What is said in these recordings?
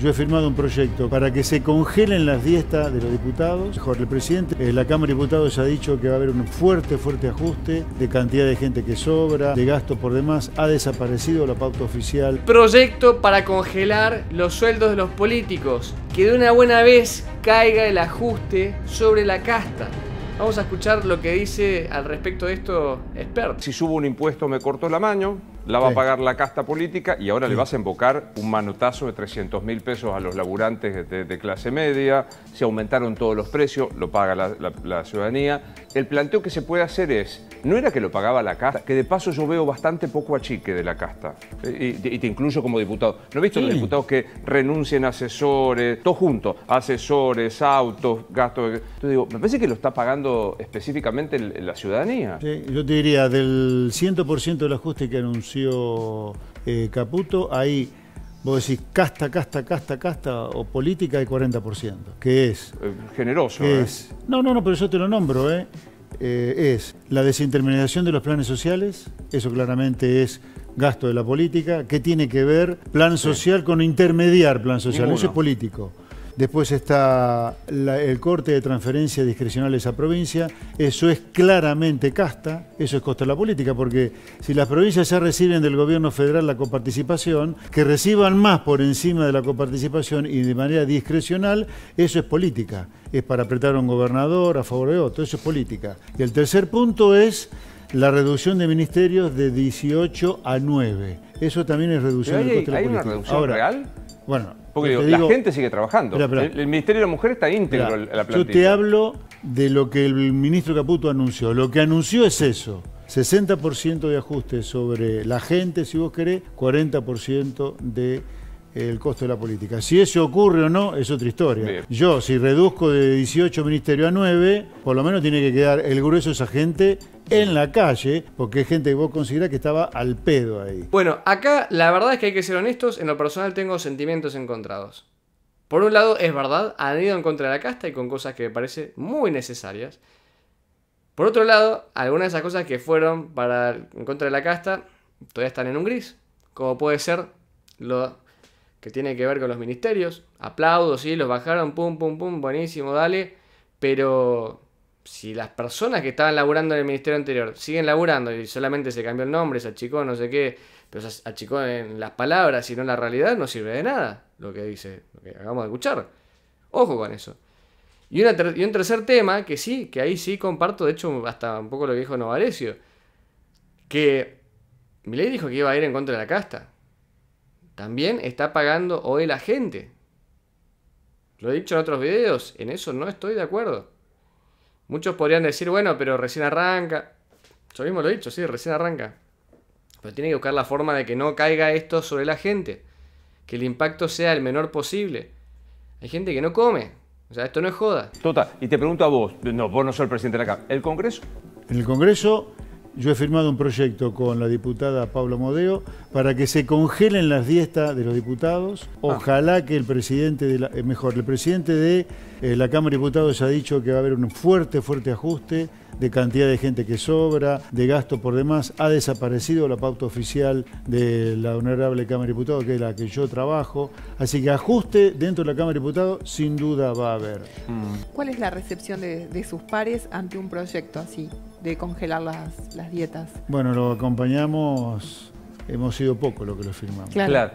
Yo he firmado un proyecto para que se congelen las diestas de los diputados. Jorge, el presidente de la Cámara de Diputados ha dicho que va a haber un fuerte, fuerte ajuste de cantidad de gente que sobra, de gasto por demás. Ha desaparecido la pauta oficial. Proyecto para congelar los sueldos de los políticos. Que de una buena vez caiga el ajuste sobre la casta. Vamos a escuchar lo que dice al respecto de esto experto. Si subo un impuesto me corto la mano la va a pagar la casta política y ahora le vas a invocar un manotazo de 300 mil pesos a los laburantes de, clase media, se aumentaron todos los precios, lo paga la, ciudadanía. El planteo que se puede hacer es, no era que lo pagaba la casta, que de paso yo veo bastante poco achique de la casta, y, te incluyo como diputado. ¿No he visto los diputados que renuncien a asesores, todo juntos, asesores, autos, gastos? Entonces digo, me parece que lo está pagando específicamente la ciudadanía. yo te diría, del 100% del ajuste que anunció eh, Caputo, ahí vos decís, casta, casta, casta, casta, o política hay 40%, que es... Eh, generoso. ¿eh? no, no, no, pero yo te lo nombro, ¿eh? es la desintermediación de los planes sociales, eso claramente es gasto de la política, ¿qué tiene que ver plan social con intermediar plan social? Eso es político. Después está el corte de transferencias discrecionales a provincia. Eso es claramente casta, eso es costa de la política, porque si las provincias ya reciben del gobierno federal la coparticipación, que reciban más por encima de la coparticipación y de manera discrecional, eso es política. Es para apretar a un gobernador a favor de otro, eso es política. Y el tercer punto es la reducción de ministerios de 18 a 9. Eso también es reducción del de la ¿Hay una reducción real? Bueno, porque la gente sigue trabajando. el, Ministerio de la Mujer está íntegro a la plantilla. Yo te hablo de lo que el ministro Caputo anunció. Lo que anunció es eso. 60% de ajuste sobre la gente, si vos querés, 40% de el costo de la política. Si eso ocurre o no, es otra historia. Yo, si reduzco de 18 ministerios a 9, por lo menos tiene que quedar el grueso de esa gente en la calle, porque es gente que vos considerás que estaba al pedo ahí. Bueno, acá la verdad es que hay que ser honestos, en lo personal tengo sentimientos encontrados. Por un lado, es verdad, han ido en contra de la casta y con cosas que me parece muy necesarias. Por otro lado, algunas de esas cosas que fueron para en contra de la casta todavía están en un gris, como puede ser lo que tiene que ver con los ministerios. Aplaudo, sí, los bajaron, pum, pum, pum, buenísimo, dale. Pero si las personas que estaban laburando en el ministerio anterior siguen laburando y solamente se cambió el nombre, se achicó, no sé qué, pero se achicó en las palabras y no en la realidad, no sirve de nada lo que dice, lo que acabamos de escuchar. Ojo con eso. Y, un tercer tema que sí, que ahí sí comparto, de hecho, hasta un poco lo que dijo Novarecio, que Milei dijo que iba a ir en contra de la casta también está pagando hoy la gente. Lo he dicho en otros videos, en eso no estoy de acuerdo. Muchos podrían decir, bueno, pero recién arranca. Yo mismo lo he dicho, sí, recién arranca. Pero tiene que buscar la forma de que no caiga esto sobre la gente. Que el impacto sea el menor posible. Hay gente que no come. O sea, esto no es joda. Total, y te pregunto a vos, no, vos no sos el presidente de la Cámara. ¿El Congreso? El Congreso yo he firmado un proyecto con la diputada Paula Modeo para que se congelen las diestas de los diputados. Ah. Ojalá que el presidente, de la, eh, mejor, el presidente de eh, la Cámara de Diputados ha dicho que va a haber un fuerte, fuerte ajuste de cantidad de gente que sobra, de gasto por demás. Ha desaparecido la pauta oficial de la honorable Cámara de Diputados, que es la que yo trabajo. Así que ajuste dentro de la Cámara de Diputados sin duda va a haber. ¿Cuál es la recepción de sus pares ante un proyecto así? de congelar las, dietas. Bueno, lo acompañamos hemos sido poco lo que lo firmamos. Claro.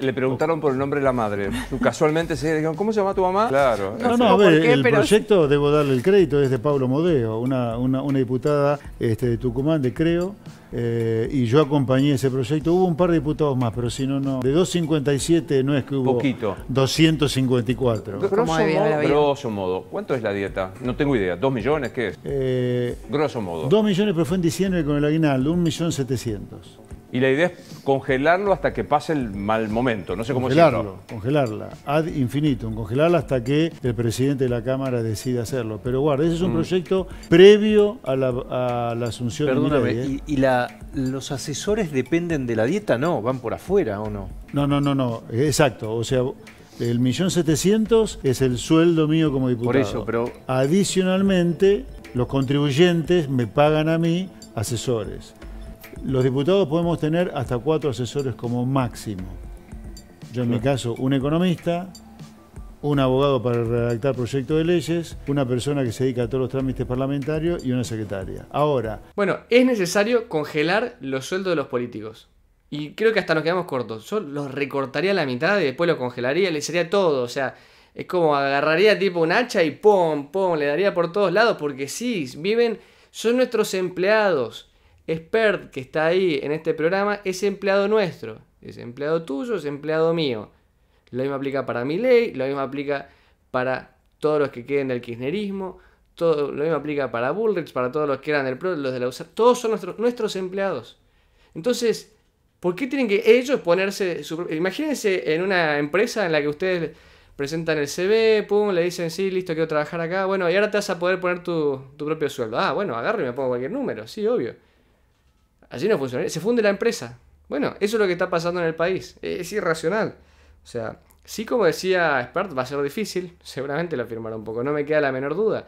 Le preguntaron por el nombre de la madre. Casualmente se dijeron, ¿cómo se llama tu mamá? Claro. No, no, a el proyecto, debo darle el crédito, es de Pablo Modeo, una, una, diputada este, de Tucumán, de Creo, eh, y yo acompañé ese proyecto. Hubo un par de diputados más, pero si no, no. De 257 no es que hubo. Poquito. 254. Grosso modo, grosso modo. ¿Cuánto es la dieta? No tengo idea. ¿Dos millones qué es? Eh, grosso modo. Dos millones, pero fue en diciembre con el aguinaldo. Un millón setecientos y la idea es congelarlo hasta que pase el mal momento. No sé cómo congelarlo, decirlo. Congelarla, ad infinitum, congelarla hasta que el presidente de la Cámara decida hacerlo. Pero guarda, ese es un mm. proyecto previo a la, asunción de Perdóname, ¿eh? ¿y, y la, los asesores dependen de la dieta? No, van por afuera o no. No, no, no, no, exacto. O sea, el millón setecientos es el sueldo mío como diputado. Por eso, pero... Adicionalmente, los contribuyentes me pagan a mí asesores. Los diputados podemos tener hasta cuatro asesores como máximo. Yo en mi caso, un economista, un abogado para redactar proyectos de leyes, una persona que se dedica a todos los trámites parlamentarios y una secretaria. Ahora... Bueno, es necesario congelar los sueldos de los políticos. Y creo que hasta nos quedamos cortos. Yo los recortaría a la mitad y después lo congelaría, le sería todo. O sea, es como agarraría tipo un hacha y pum, pum, le daría por todos lados porque sí, viven, son nuestros empleados expert que está ahí en este programa es empleado nuestro, es empleado tuyo, es empleado mío. Lo mismo aplica para mi ley, lo mismo aplica para todos los que queden del kirchnerismo, todo, lo mismo aplica para Bullrich, para todos los que eran del PRO, los de la USA, todos son nuestros, nuestros empleados. Entonces, ¿por qué tienen que ellos ponerse... imagínense en una empresa en la que ustedes presentan el CV, pum, le dicen, sí, listo, quiero trabajar acá, bueno, y ahora te vas a poder poner tu, tu propio sueldo. Ah, bueno, agarro y me pongo cualquier número, sí, obvio. Así no funciona Se funde la empresa. Bueno, eso es lo que está pasando en el país. Eh, es irracional. O sea, sí como decía expert va a ser difícil. Seguramente lo firmará un poco, no me queda la menor duda.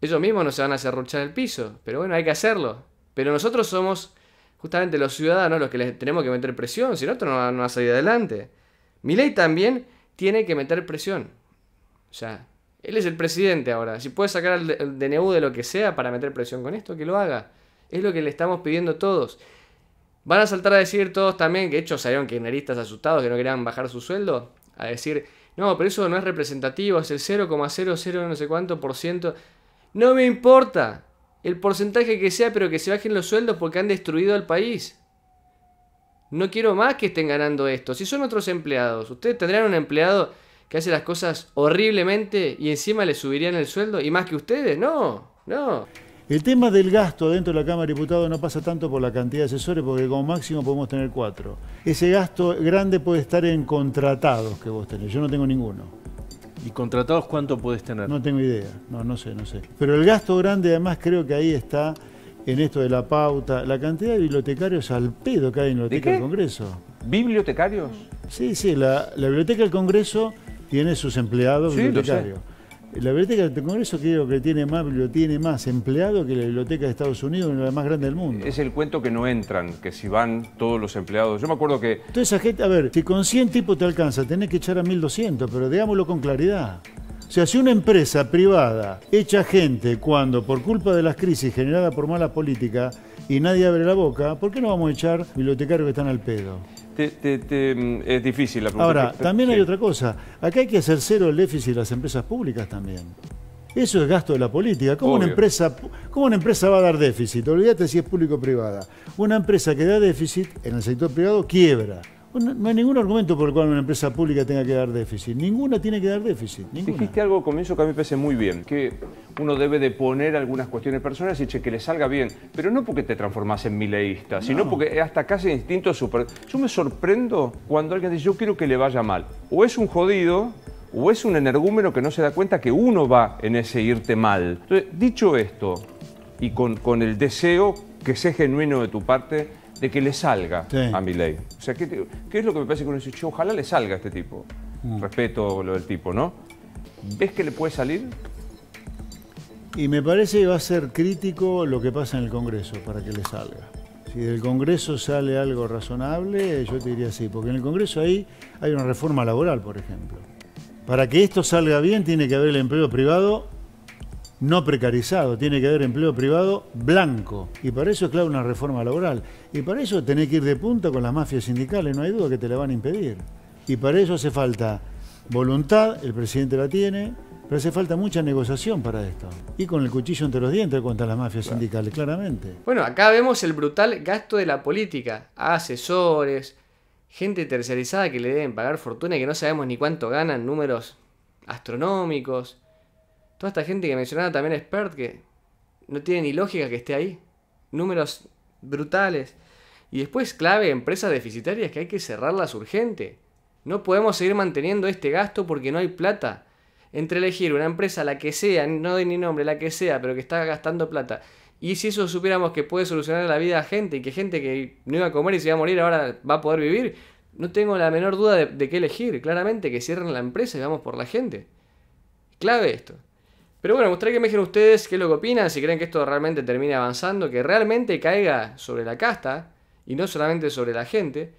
Ellos mismos no se van a ruchar el piso. Pero bueno, hay que hacerlo. Pero nosotros somos justamente los ciudadanos los que les tenemos que meter presión. Si no, no va, a salir adelante. Mi ley también tiene que meter presión. O sea, él es el presidente ahora. Si puede sacar el DNU de lo que sea para meter presión con esto, que lo haga. Es lo que le estamos pidiendo todos. Van a saltar a decir todos también, que de hecho salieron kirchneristas asustados que no querían bajar su sueldo, a decir, no, pero eso no es representativo, es el 0,00 no sé cuánto por ciento. No me importa el porcentaje que sea, pero que se bajen los sueldos porque han destruido al país. No quiero más que estén ganando esto. Si son otros empleados, ustedes tendrían un empleado que hace las cosas horriblemente y encima le subirían el sueldo y más que ustedes, no, no. El tema del gasto dentro de la Cámara de Diputados no pasa tanto por la cantidad de asesores, porque como máximo podemos tener cuatro. Ese gasto grande puede estar en contratados que vos tenés. Yo no tengo ninguno. ¿Y contratados cuánto podés tener? No tengo idea. No, no sé, no sé. Pero el gasto grande además creo que ahí está en esto de la pauta, la cantidad de bibliotecarios al pedo que hay en la Biblioteca del Congreso. ¿Bibliotecarios? Sí, sí, la, Biblioteca del Congreso tiene sus empleados bibliotecarios. La biblioteca del Congreso creo que tiene más, tiene más empleados que la biblioteca de Estados Unidos, la más grande del mundo. Es el cuento que no entran, que si van todos los empleados. Yo me acuerdo que... Entonces, a ver, si con 100 tipos te alcanza, tenés que echar a 1.200, pero digámoslo con claridad. O sea, si una empresa privada echa gente cuando, por culpa de las crisis generadas por mala política, y nadie abre la boca, ¿por qué no vamos a echar bibliotecarios que están al pedo? Mm, es difícil la pregunta. Ahora, también hay otra cosa. Acá hay que hacer cero el déficit de las empresas públicas también. Eso es gasto de la política. ¿Cómo una, empresa, ¿Cómo una empresa va a dar déficit? Olvídate si es público o privada. Una empresa que da déficit en el sector privado quiebra. No, hay ningún argumento por el cual una empresa pública tenga que dar déficit. Ninguna tiene que dar déficit. Dijiste algo al comienzo que a mí me parece muy bien, que uno debe de poner algunas cuestiones personales y che, que le salga bien, pero no porque te transformas en mileísta, sino porque hasta casi instinto super... Yo me sorprendo cuando alguien dice, yo quiero que le vaya mal. O es un jodido, o es un energúmeno que no se da cuenta que uno va en ese irte mal. Entonces, dicho esto, y con, con el deseo que sea genuino de tu parte, de que le salga a mi ley. O sea, ¿qué, es lo que me parece que uno dice? ojalá le salga a este tipo. Mm. Respeto lo del tipo, ¿no? ¿Ves que le puede salir? Y me parece que va a ser crítico lo que pasa en el Congreso para que le salga. Si del Congreso sale algo razonable, yo te diría sí, porque en el Congreso ahí hay una reforma laboral, por ejemplo. Para que esto salga bien tiene que haber el empleo privado no precarizado, tiene que haber empleo privado blanco. Y para eso es clave una reforma laboral. Y para eso tenés que ir de punta con las mafias sindicales, no hay duda que te la van a impedir. Y para eso hace falta voluntad, el presidente la tiene, pero hace falta mucha negociación para esto. Y con el cuchillo entre los dientes contra las mafias sindicales, claramente. Bueno, acá vemos el brutal gasto de la política. Asesores, gente tercerizada que le deben pagar fortuna y que no sabemos ni cuánto ganan, números astronómicos Toda esta gente que mencionaba también Expert, que no tiene ni lógica que esté ahí. Números brutales. Y después clave, empresas deficitarias que hay que cerrarlas urgente. No podemos seguir manteniendo este gasto porque no hay plata. Entre elegir una empresa, la que sea, no doy ni nombre, la que sea, pero que está gastando plata. Y si eso supiéramos que puede solucionar la vida a gente y que gente que no iba a comer y se iba a morir ahora va a poder vivir, no tengo la menor duda de, de qué elegir. Claramente que cierren la empresa y vamos por la gente. Clave esto. Pero bueno, me gustaría que me dijeran ustedes qué es lo que opinan, si creen que esto realmente termine avanzando, que realmente caiga sobre la casta y no solamente sobre la gente.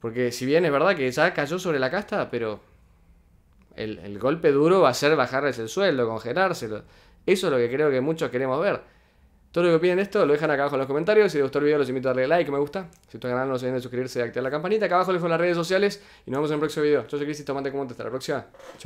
Porque si bien es verdad que ya cayó sobre la casta, pero el, golpe duro va a ser bajarles el sueldo, congelárselo. Eso es lo que creo que muchos queremos ver. Todo lo que opinen de esto lo dejan acá abajo en los comentarios. Si les gustó el video los invito a darle like, me gusta. Si están ganando no se olviden de suscribirse y activar la campanita. Acá abajo les dejo las redes sociales y nos vemos en el próximo video. Yo soy Cristi, tomate como hasta la próxima. Chau.